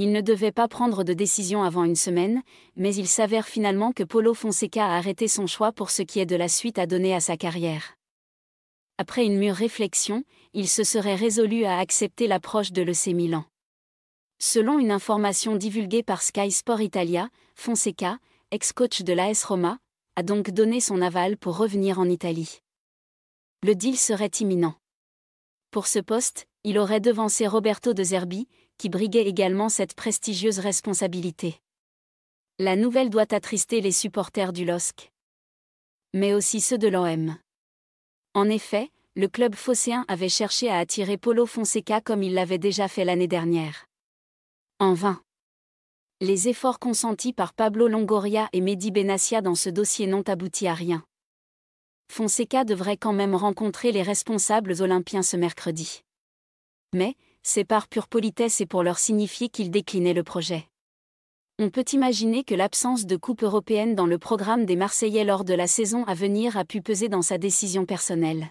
Il ne devait pas prendre de décision avant une semaine, mais il s'avère finalement que Polo Fonseca a arrêté son choix pour ce qui est de la suite à donner à sa carrière. Après une mûre réflexion, il se serait résolu à accepter l'approche de l'EC Milan. Selon une information divulguée par Sky Sport Italia, Fonseca, ex-coach de l'AS Roma, a donc donné son aval pour revenir en Italie. Le deal serait imminent. Pour ce poste, il aurait devancé Roberto De Zerbi, qui briguait également cette prestigieuse responsabilité. La nouvelle doit attrister les supporters du LOSC. Mais aussi ceux de l'OM. En effet, le club phocéen avait cherché à attirer Polo Fonseca comme il l'avait déjà fait l'année dernière. En vain. Les efforts consentis par Pablo Longoria et Mehdi Benassia dans ce dossier n'ont abouti à rien. Fonseca devrait quand même rencontrer les responsables olympiens ce mercredi. Mais, c'est par pure politesse et pour leur signifier qu'ils déclinaient le projet. On peut imaginer que l'absence de coupe européenne dans le programme des Marseillais lors de la saison à venir a pu peser dans sa décision personnelle.